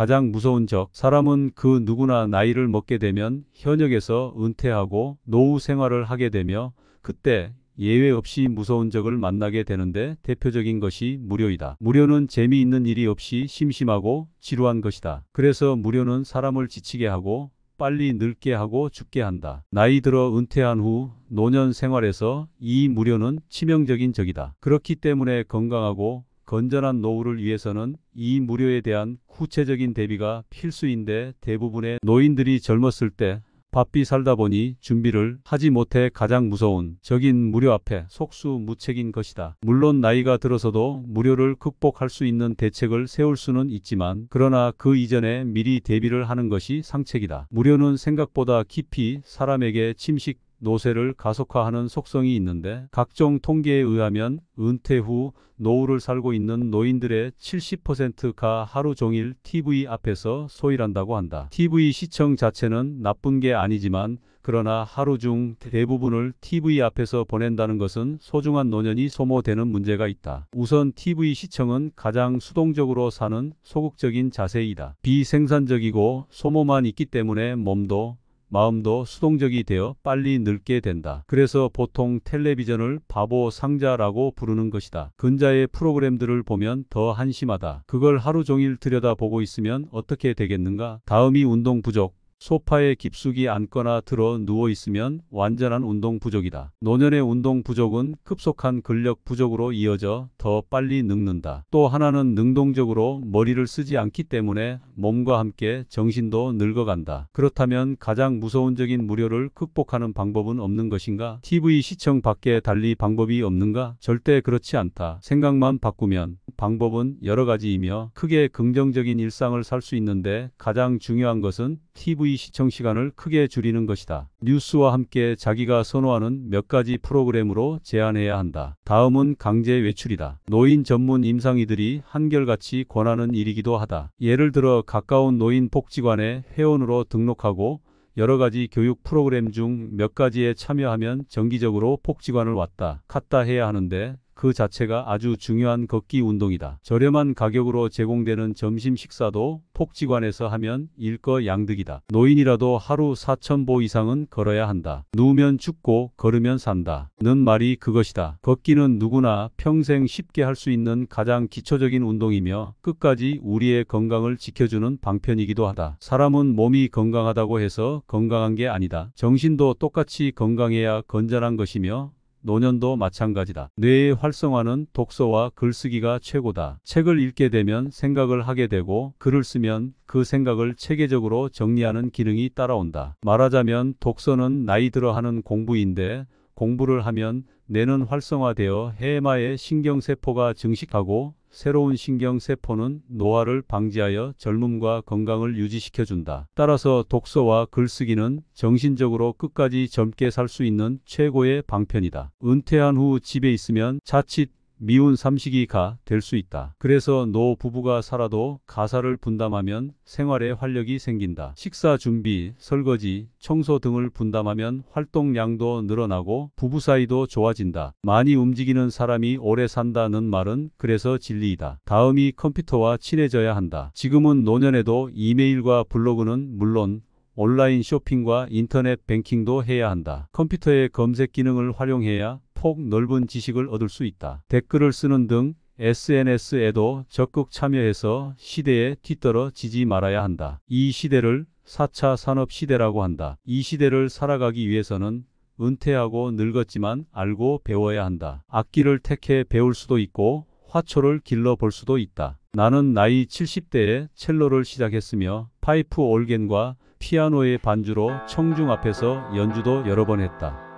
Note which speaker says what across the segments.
Speaker 1: 가장 무서운 적 사람은 그 누구나 나이를 먹게 되면 현역에서 은퇴하고 노후 생활을 하게 되며 그때 예외 없이 무서운 적을 만나게 되는데 대표적인 것이 무료이다. 무료는 재미있는 일이 없이 심심하고 지루한 것이다. 그래서 무료는 사람을 지치게 하고 빨리 늙게 하고 죽게 한다. 나이 들어 은퇴한 후 노년 생활에서 이 무료는 치명적인 적이다. 그렇기 때문에 건강하고 건전한 노후를 위해서는 이 무료에 대한 구체적인 대비가 필수인데 대부분의 노인들이 젊었을 때 바삐 살다 보니 준비를 하지 못해 가장 무서운 적인 무료 앞에 속수무책인 것이다. 물론 나이가 들어서도 무료를 극복할 수 있는 대책을 세울 수는 있지만 그러나 그 이전에 미리 대비를 하는 것이 상책이다. 무료는 생각보다 깊이 사람에게 침식 노쇠를 가속화하는 속성이 있는데 각종 통계에 의하면 은퇴 후 노후를 살고 있는 노인들의 70%가 하루 종일 TV 앞에서 소일한다고 한다. TV 시청 자체는 나쁜 게 아니지만 그러나 하루 중 대부분을 TV 앞에서 보낸다는 것은 소중한 노년이 소모되는 문제가 있다. 우선 TV 시청은 가장 수동적으로 사는 소극적인 자세이다. 비생산적이고 소모만 있기 때문에 몸도 마음도 수동적이 되어 빨리 늙게 된다. 그래서 보통 텔레비전을 바보 상자라고 부르는 것이다. 근자의 프로그램들을 보면 더 한심하다. 그걸 하루 종일 들여다보고 있으면 어떻게 되겠는가? 다음이 운동 부족, 소파에 깊숙이 앉거나 들어 누워 있으면 완전한 운동 부족이다. 노년의 운동 부족은 급속한 근력 부족으로 이어져 더 빨리 늙는다. 또 하나는 능동적으로 머리를 쓰지 않기 때문에 몸과 함께 정신도 늙어간다. 그렇다면 가장 무서운적인 무료를 극복하는 방법은 없는 것인가? TV 시청 밖에 달리 방법이 없는가? 절대 그렇지 않다. 생각만 바꾸면 방법은 여러 가지이며 크게 긍정적인 일상을 살 수 있는데 가장 중요한 것은 TV 시청 시간을 크게 줄이는 것이다. 뉴스와 함께 자기가 선호하는 몇 가지 프로그램으로 제한해야 한다. 다음은 강제 외출이다. 노인 전문 임상의들이 한결같이 권하는 일이기도 하다. 예를 들어 가까운 노인 복지관에 회원으로 등록하고 여러 가지 교육 프로그램 중 몇 가지에 참여하면 정기적으로 복지관을 왔다 갔다 해야 하는데 그 자체가 아주 중요한 걷기 운동이다. 저렴한 가격으로 제공되는 점심 식사도 폭지관에서 하면 일거양득이다. 노인이라도 하루 4천보 이상은 걸어야 한다. 누우면 죽고 걸으면 산다. 는 말이 그것이다. 걷기는 누구나 평생 쉽게 할 수 있는 가장 기초적인 운동이며 끝까지 우리의 건강을 지켜주는 방편이기도 하다. 사람은 몸이 건강하다고 해서 건강한 게 아니다. 정신도 똑같이 건강해야 건전한 것이며 노년도 마찬가지다. 뇌의 활성화는 독서와 글쓰기가 최고다. 책을 읽게 되면 생각을 하게 되고 글을 쓰면 그 생각을 체계적으로 정리하는 기능이 따라온다. 말하자면 독서는 나이 들어 하는 공부인데 공부를 하면 뇌는 활성화되어 해마의 신경세포가 증식하고 새로운 신경세포는 노화를 방지하여 젊음과 건강을 유지시켜준다. 따라서 독서와 글쓰기는 정신적으로 끝까지 젊게 살 수 있는 최고의 방편이다. 은퇴한 후 집에 있으면 자칫 미운 삼식이가 될 수 있다. 그래서 노 부부가 살아도 가사를 분담하면 생활에 활력이 생긴다. 식사 준비, 설거지, 청소 등을 분담하면 활동량도 늘어나고 부부 사이도 좋아진다. 많이 움직이는 사람이 오래 산다는 말은 그래서 진리이다. 다음이 컴퓨터와 친해져야 한다. 지금은 노년에도 이메일과 블로그는 물론 온라인 쇼핑과 인터넷 뱅킹도 해야 한다. 컴퓨터의 검색 기능을 활용해야 폭 넓은 지식을 얻을 수 있다. 댓글을 쓰는 등 SNS에도 적극 참여해서 시대에 뒤떨어지지 말아야 한다. 이 시대를 4차 산업 시대라고 한다. 이 시대를 살아가기 위해서는 은퇴하고 늙었지만 알고 배워야 한다. 악기를 택해 배울 수도 있고 화초를 길러 볼 수도 있다. 나는 나이 70대에 첼로를 시작했으며 파이프 올겐과 피아노의 반주로 청중 앞에서 연주도 여러 번 했다.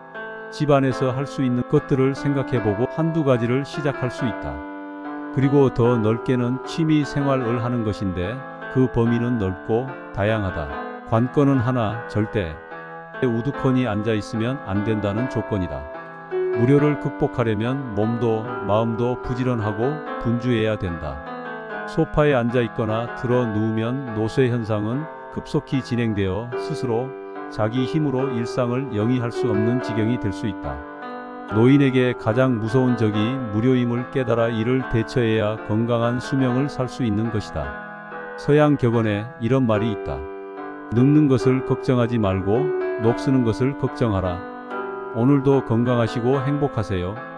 Speaker 1: 집안에서 할 수 있는 것들을 생각해보고 한두 가지를 시작할 수 있다. 그리고 더 넓게는 취미 생활을 하는 것인데 그 범위는 넓고 다양하다. 관건은 하나 절대 우두커니 앉아있으면 안 된다는 조건이다. 무료를 극복하려면 몸도 마음도 부지런하고 분주해야 된다. 소파에 앉아 있거나 들어 누우면 노쇠 현상은 급속히 진행되어 스스로 자기 힘으로 일상을 영위할 수 없는 지경이 될 수 있다. 노인에게 가장 무서운 적이 무료임을 깨달아 이를 대처해야 건강한 수명을 살 수 있는 것이다. 서양 격언에 이런 말이 있다. 늙는 것을 걱정하지 말고 녹쓰는 것을 걱정하라. 오늘도 건강하시고 행복하세요.